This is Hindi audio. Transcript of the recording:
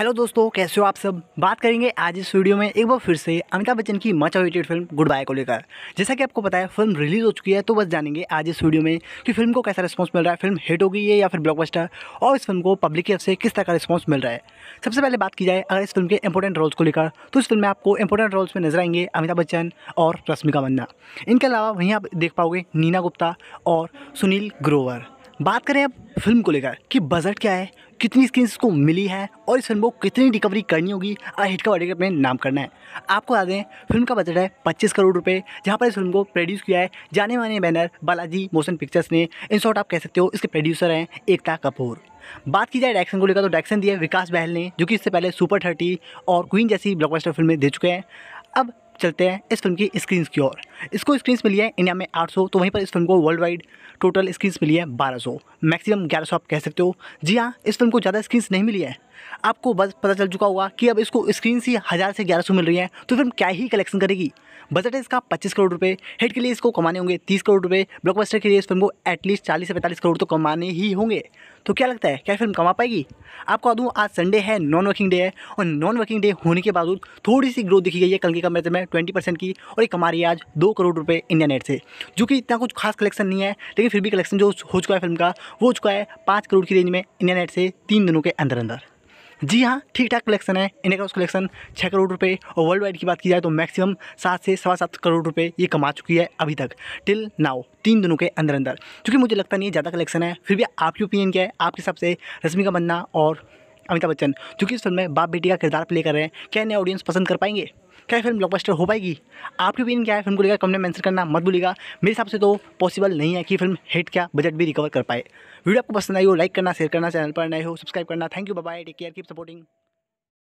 हेलो दोस्तों कैसे हो आप सब बात करेंगे आज इस वीडियो में एक बार फिर से अमिताभ बच्चन की much awaited film Goodbye को लेकर जैसा कि आपको पता है फिल्म रिलीज़ हो चुकी है तो बस जानेंगे आज इस वीडियो में कि फिल्म को कैसा रिस्पांस मिल रहा है फिल्म हिट होगी है या फिर ब्लॉकबस्टर और इस फिल्म को पब्लिक की तरफ से किस तरह का रिस्पॉन्स मिल रहा है सबसे पहले बात की जाए अगर इस फिल्म के इंपॉर्टेंट रोल्स को लेकर तो इस फिल्म में आपको इंपॉर्टेंट रोल्स में नजर आएंगे अमिताभ बच्चन और रश्मिका मन्ना इनके अलावा वहीं आप देख पाओगे नीना गुप्ता और सुनील ग्रोवर बात करें अब फिल्म को लेकर कि बजट क्या है कितनी स्किन्स इसको मिली है और इस फिल्म को कितनी रिकवरी करनी होगी और हिट का वर्डिक्ट में नाम करना है आपको बता दें फिल्म का बजट है पच्चीस करोड़ रुपये जहाँ पर इस फिल्म को प्रोड्यूस किया है जाने माने बैनर बालाजी मोशन पिक्चर्स ने इन शॉर्ट आप कह सकते हो इसके प्रोड्यूसर हैं एकता कपूर बात की जाए डायरेक्शन को लेकर तो डायरेक्शन दिया है विकास बहल ने जो कि इससे पहले सुपर थर्टी और क्वीन जैसी ब्लॉकबस्टर फिल्में दे चुके हैं अब चलते हैं इस फिल्म की स्क्रीन्स की ओर इसको स्क्रीन्स मिली है इंडिया में 800 तो वहीं पर इस फिल्म को वर्ल्ड वाइड टोटल स्क्रीन्स मिली है 1200 मैक्सिमम 1100 आप कह सकते हो जी हाँ इस फिल्म को ज़्यादा स्क्रीन्स नहीं मिली है आपको बस पता चल चुका होगा कि अब इसको स्क्रीन सी हज़ार से ग्यारह सौ मिल रही है तो फिल्म क्या ही कलेक्शन करेगी बजट है इसका पच्चीस करोड़ रुपये हेड के लिए इसको कमाने होंगे तीस करोड़ रुपये ब्लॉकबस्टर के लिए इस फिल्म को एटलीस्ट चालीस से पैंतालीस करोड़ तो कमाने ही होंगे तो क्या लगता है क्या फिल्म कमा पाएगी आपको दूँ आज संडे है नॉन वर्किंग डे है और नॉन वर्किंग डे होने के बावजूद थोड़ी सी ग्रोथ दिखी गई है कल के कमरे में ट्वेंटी परसेंट की और ये कमा रही है आज दो करोड़ रुपये इंडिया नेट से जो कि इतना कुछ खास कलेक्शन नहीं है लेकिन फिर भी कलेक्शन जो हो चुका है फिल्म का वो हो चुका है पाँच करोड़ की रेंज में इंडिया नेट से तीन दिनों के अंदर अंदर जी हाँ ठीक ठाक कलेक्शन है का उस कलेक्शन छः करोड़ रुपये और वर्ल्ड वाइड की बात की जाए तो मैक्सिमम सात से सवा सात करोड़ रुपये ये कमा चुकी है अभी तक टिल नाउ तीन दिनों के अंदर अंदर क्योंकि मुझे लगता नहीं है ज़्यादा कलेक्शन है फिर भी आपकी ओपिनियन क्या है आपके हिसाब से रश्मिका मन्ना और अमिताभ बच्चन चूँकि इस फिल्म में बाप बेटी का किरदार प्ले कर रहे हैं क्या नए ऑडियंस पसंद कर पाएंगे क्या फिल्म ब्लॉकबस्टर हो पाएगी आपकी ओपिनियन क्या है फिल्म को लेकर कमेंट मेंशन करना मत भूलिएगा मेरे हिसाब से तो पॉसिबल नहीं है कि फिल्म हिट क्या बजट भी रिकवर कर पाए वीडियो आपको पसंद आई हो लाइक करना शेयर करना चैनल पर नए हो सब्सक्राइब करना thank you bye take care keep supporting